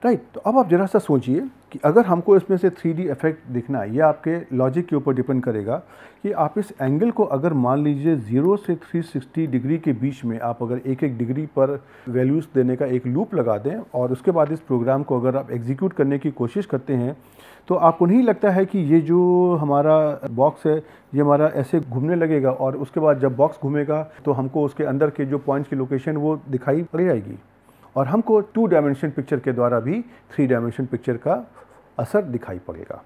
राइट तो अब आप ज़रा सा सोचिए कि अगर हमको इसमें से थ्री डी इफेक्ट दिखना है ये आपके लॉजिक के ऊपर डिपेंड करेगा कि आप इस एंगल को अगर मान लीजिए ज़ीरो से 360 डिग्री के बीच में आप अगर एक एक डिग्री पर वैल्यूज़ देने का एक लूप लगा दें और उसके बाद इस प्रोग्राम को अगर आप एग्जीक्यूट करने की कोशिश करते हैं तो आपको नहीं लगता है कि ये जो हमारा बॉक्स है ये हमारा ऐसे घूमने लगेगा और उसके बाद जब बॉक्स घूमेगा तो हमको उसके अंदर के जो पॉइंट्स की लोकेशन वो दिखाई पड़ जाएगी और हमको टू डायमेंशन पिक्चर के द्वारा भी थ्री डायमेंशन पिक्चर का असर दिखाई पड़ेगा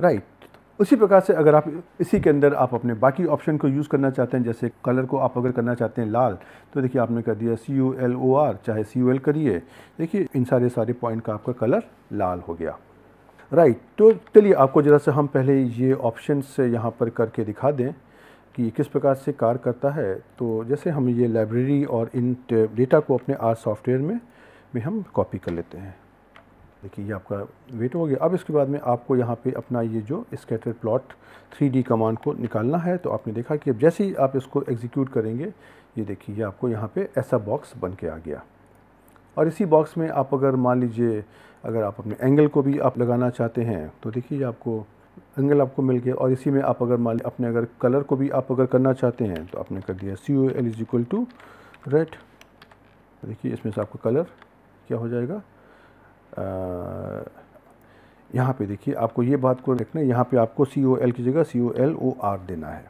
राइट right. उसी प्रकार से अगर आप इसी के अंदर आप अपने बाकी ऑप्शन को यूज़ करना चाहते हैं जैसे कलर को आप अगर करना चाहते हैं लाल तो देखिए आपने कर दिया C U L O R चाहे सी यू एल करिए देखिए इन सारे सारे पॉइंट का आपका कलर लाल हो गया राइट right. तो चलिए आपको ज़रा से हम पहले ये ऑप्शन से यहाँ पर करके दिखा दें कि ये किस प्रकार से कार्य करता है तो जैसे हम ये लाइब्रेरी और इन डेटा को अपने आर सॉफ्टवेयर में में हम कॉपी कर लेते हैं देखिए ये आपका वेट हो गया अब इसके बाद में आपको यहाँ पे अपना ये जो स्केटर प्लॉट डी कमांड को निकालना है तो आपने देखा कि अब जैसे ही आप इसको एग्जीक्यूट करेंगे ये देखिए ये आपको यहाँ पे ऐसा बॉक्स बन के आ गया और इसी बॉक्स में आप अगर मान लीजिए अगर आप अपने एंगल को भी आप लगाना चाहते हैं तो देखिए आपको एंगल आपको मिल गया और इसी में आप अगर मान अपने अगर कलर को भी आप अगर करना चाहते हैं तो आपने कर दिया C O L is equal to red देखिए इसमें से आपका कलर क्या हो जाएगा यहाँ पे देखिए आपको ये बात को रखना है यहाँ पे आपको सी ओ एल की जगह सी ओ एल ओ आर देना है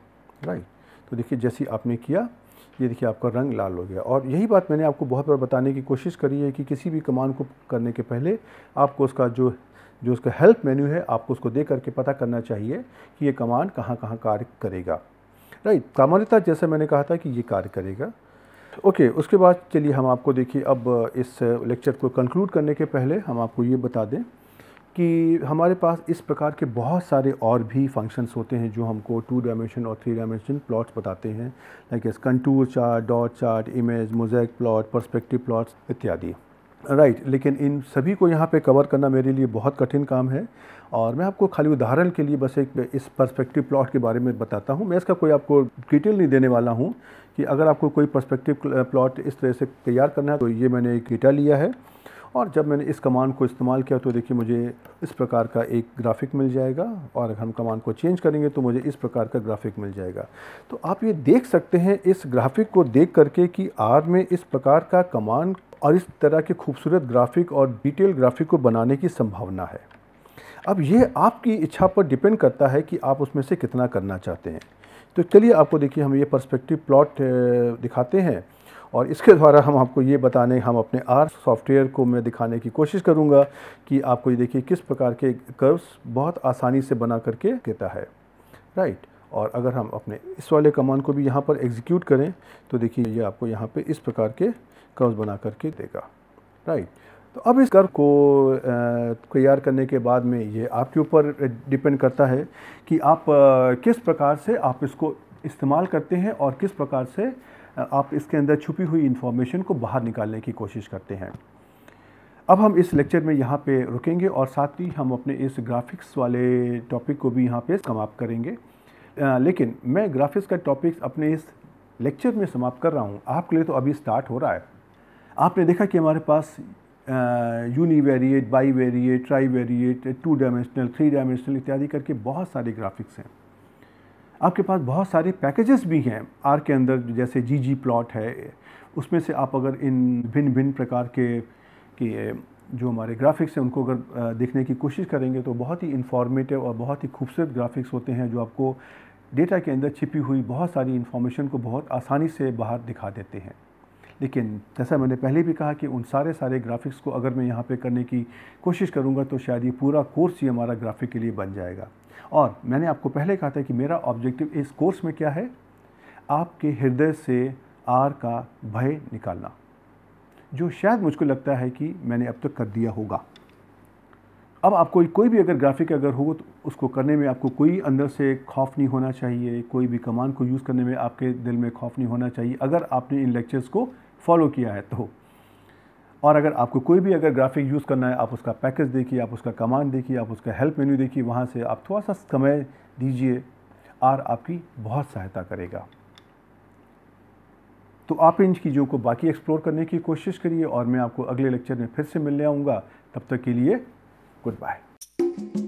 राइट तो देखिए जैसे आपने किया ये देखिए आपका रंग लाल हो गया और यही बात मैंने आपको बहुत बार बताने की कोशिश करी है कि किसी भी कमान को करने के पहले आपको उसका जो जो उसका हेल्प मेन्यू है आपको उसको दे करके पता करना चाहिए कि ये कमांड कहाँ कहाँ कार्य करेगा राइट सामान्यतः जैसे मैंने कहा था कि ये कार्य करेगा ओके okay, उसके बाद चलिए हम आपको देखिए अब इस लेक्चर को कंक्लूड करने के पहले हम आपको ये बता दें कि हमारे पास इस प्रकार के बहुत सारे और भी फंक्शंस होते हैं जो हमको टू डायमेंशन और थ्री डायमेंशन प्लॉट्स बताते हैं like as contour chart dot chart image mosaic plot perspective plots इत्यादि राइट right, लेकिन इन सभी को यहाँ पे कवर करना मेरे लिए बहुत कठिन काम है और मैं आपको खाली उदाहरण के लिए बस एक इस पर्सपेक्टिव प्लॉट के बारे में बताता हूँ मैं इसका कोई आपको डिटेल नहीं देने वाला हूँ कि अगर आपको कोई पर्सपेक्टिव प्लॉट इस तरह से तैयार करना है तो ये मैंने एक डेटा लिया है और जब मैंने इस कमांड को इस्तेमाल किया तो देखिए मुझे इस प्रकार का एक ग्राफिक मिल जाएगा और अगर हम कमांड को चेंज करेंगे तो मुझे इस प्रकार का ग्राफिक मिल जाएगा तो आप ये देख सकते हैं इस ग्राफिक को देख करके कि आर में इस प्रकार का कमांड और इस तरह के खूबसूरत ग्राफिक और डिटेल ग्राफिक को बनाने की संभावना है अब यह आपकी इच्छा पर डिपेंड करता है कि आप उसमें से कितना करना चाहते हैं तो चलिए आपको देखिए हम ये पर्सपेक्टिव प्लॉट दिखाते हैं और इसके द्वारा हम आपको ये बताने हम अपने आर सॉफ्टवेयर को मैं दिखाने की कोशिश करूँगा कि आपको ये देखिए किस प्रकार के कर्व्स बहुत आसानी से बना करके देता है राइट और अगर हम अपने इस वाले कमांड को भी यहाँ पर एग्जीक्यूट करें तो देखिए ये आपको यहाँ पे इस प्रकार के कर्व्स बना करके देगा राइट तो अब इस कर्व को तैयार करने के बाद में ये आपके ऊपर डिपेंड करता है कि आप किस प्रकार से आप इसको इस्तेमाल करते हैं और किस प्रकार से आप इसके अंदर छुपी हुई इन्फॉर्मेशन को बाहर निकालने की कोशिश करते हैं अब हम इस लेक्चर में यहाँ पे रुकेंगे और साथ ही हम अपने इस ग्राफिक्स वाले टॉपिक को भी यहाँ पे समाप्त करेंगे आ, लेकिन मैं ग्राफिक्स का टॉपिक्स अपने इस लेक्चर में समाप्त कर रहा हूँ आपके लिए तो अभी स्टार्ट हो रहा है आपने देखा कि हमारे पास univariate bivariate trivariate two dimensional three dimensional इत्यादि करके बहुत सारे ग्राफिक्स हैं आपके पास बहुत सारे पैकेजेस भी हैं आर के अंदर जैसे जी जी प्लॉट है उसमें से आप अगर इन भिन्न भिन्न प्रकार के के जो हमारे ग्राफिक्स हैं उनको अगर देखने की कोशिश करेंगे तो बहुत ही इन्फॉर्मेटिव और बहुत ही खूबसूरत ग्राफिक्स होते हैं जो आपको डेटा के अंदर छिपी हुई बहुत सारी इन्फॉर्मेशन को बहुत आसानी से बाहर दिखा देते हैं लेकिन जैसा मैंने पहले भी कहा कि उन सारे सारे ग्राफिक्स को अगर मैं यहाँ पे करने की कोशिश करूँगा तो शायद ये पूरा कोर्स ही हमारा ग्राफिक के लिए बन जाएगा और मैंने आपको पहले कहा था कि मेरा ऑब्जेक्टिव इस कोर्स में क्या है आपके हृदय से आर का भय निकालना जो शायद मुझको लगता है कि मैंने अब तक तो कर दिया होगा अब आपको कोई भी अगर ग्राफिक अगर हो तो उसको करने में आपको कोई अंदर से खौफ नहीं होना चाहिए कोई भी कमान को यूज़ करने में आपके दिल में खौफ नहीं होना चाहिए अगर आपने इन लेक्चर्स को फॉलो किया है तो और अगर आपको कोई भी अगर ग्राफिक यूज़ करना है आप उसका पैकेज देखिए आप उसका कमांड देखिए आप उसका हेल्प मेन्यू देखिए वहाँ से आप थोड़ा सा समय दीजिए आर आपकी बहुत सहायता करेगा तो आप इन चीज़ों को बाकी एक्सप्लोर करने की कोशिश करिए और मैं आपको अगले लेक्चर में फिर से मिलने आऊँगा तब तक के लिए गुड बाय